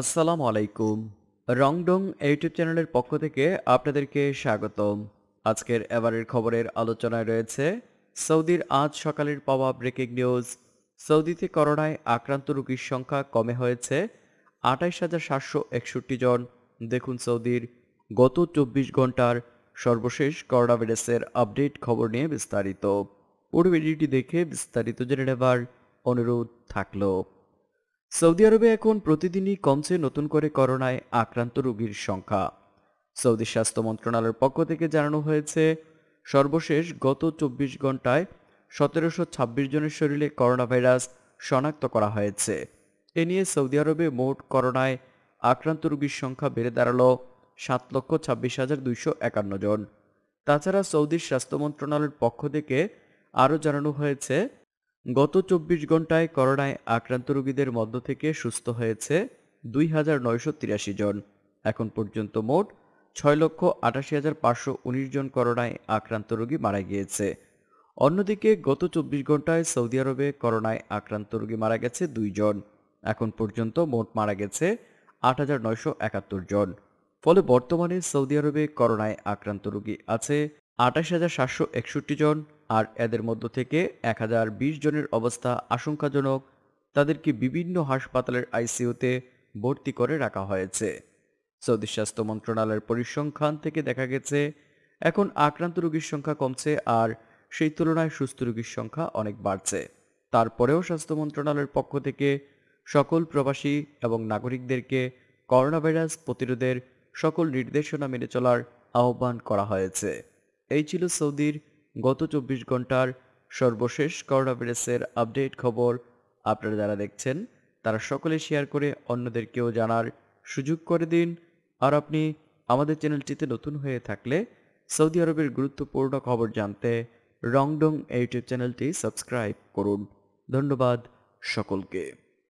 আসসালামু আলাইকুম রংডং ইউটিউব চ্যানেলের পক্ষ থেকে আপনাদেরকে স্বাগতম আজকের এবারের খবরের আলোচনায় রয়েছে সৌদির আজ সকালের পাওয়া ব্রেকিং নিউজ সৌদিতে করোনায় আক্রান্ত রোগীর সংখ্যা কমে হয়েছে আঠাইশ হাজার সাতশো একষট্টি জন দেখুন সৌদির গত চব্বিশ ঘন্টার সর্বশেষ করোনা ভাইরাসের আপডেট খবর নিয়ে বিস্তারিত পুরো ভিডিওটি দেখে বিস্তারিত জেনে নেবার অনুরোধ থাকলো সৌদি আরবে এখন প্রতিদিনই কমছে নতুন করে করোনায় আক্রান্ত রোগীর সংখ্যা সৌদি স্বাস্থ্য মন্ত্রণালয়ের পক্ষ থেকে জানানো হয়েছে সর্বশেষ গত চব্বিশ ঘন্টায় সতেরোশো ছাব্বিশ জনের শরীরে করোনা ভাইরাস শনাক্ত করা হয়েছে এ নিয়ে সৌদি আরবে মোট করোনায় আক্রান্ত রোগীর সংখ্যা বেড়ে দাঁড়ালো সাত লক্ষ ছাব্বিশ হাজার দুইশো একান্ন জন তাছাড়া সৌদির স্বাস্থ্য মন্ত্রণালয়ের পক্ষ থেকে আরও জানানো হয়েছে গত চব্বিশ ঘন্টায় করোনায় আক্রান্ত রোগীদের মধ্য থেকে সুস্থ হয়েছে দুই হাজার নয়শো তিরাশি জন এখন পর্যন্ত মোট ছয় লক্ষ আটাশি হাজার পাঁচশো উনিশ জন করোনায় আক্রান্ত রোগী মারা গিয়েছে অন্যদিকে গত চব্বিশ ঘন্টায় সৌদি আরবে করোনায় আক্রান্ত রোগী মারা গেছে দুইজন এখন পর্যন্ত মোট মারা গেছে আট হাজার নয়শো একাত্তর জন ফলে বর্তমানে সৌদি আরবে করোনায় আক্রান্ত রোগী আছে আঠাশ হাজার সাতশো একষট্টি জন আর এদের মধ্য থেকে এক জনের অবস্থা আশঙ্কাজনক তাদেরকে বিভিন্ন হাসপাতালের আইসিউতে ভর্তি করে রাখা হয়েছে সৌদি স্বাস্থ্য মন্ত্রণালয়ের পরিসংখ্যান থেকে দেখা গেছে এখন আক্রান্ত রোগীর সংখ্যা কমছে আর সেই তুলনায় সুস্থ রোগীর সংখ্যা অনেক বাড়ছে তারপরেও স্বাস্থ্য মন্ত্রণালয়ের পক্ষ থেকে সকল প্রবাসী এবং নাগরিকদেরকে করোনা ভাইরাস প্রতিরোধের সকল নির্দেশনা মেনে চলার আহ্বান করা হয়েছে এই ছিল সৌদির গত চব্বিশ ঘন্টার সর্বশেষ করোনা ভাইরাসের আপডেট খবর আপনারা যারা দেখছেন তারা সকলে শেয়ার করে অন্যদেরকেও জানার সুযোগ করে দিন আর আপনি আমাদের চ্যানেলটিতে নতুন হয়ে থাকলে সৌদি আরবের গুরুত্বপূর্ণ খবর জানতে রংডং ইউটিউব চ্যানেলটি সাবস্ক্রাইব করুন ধন্যবাদ সকলকে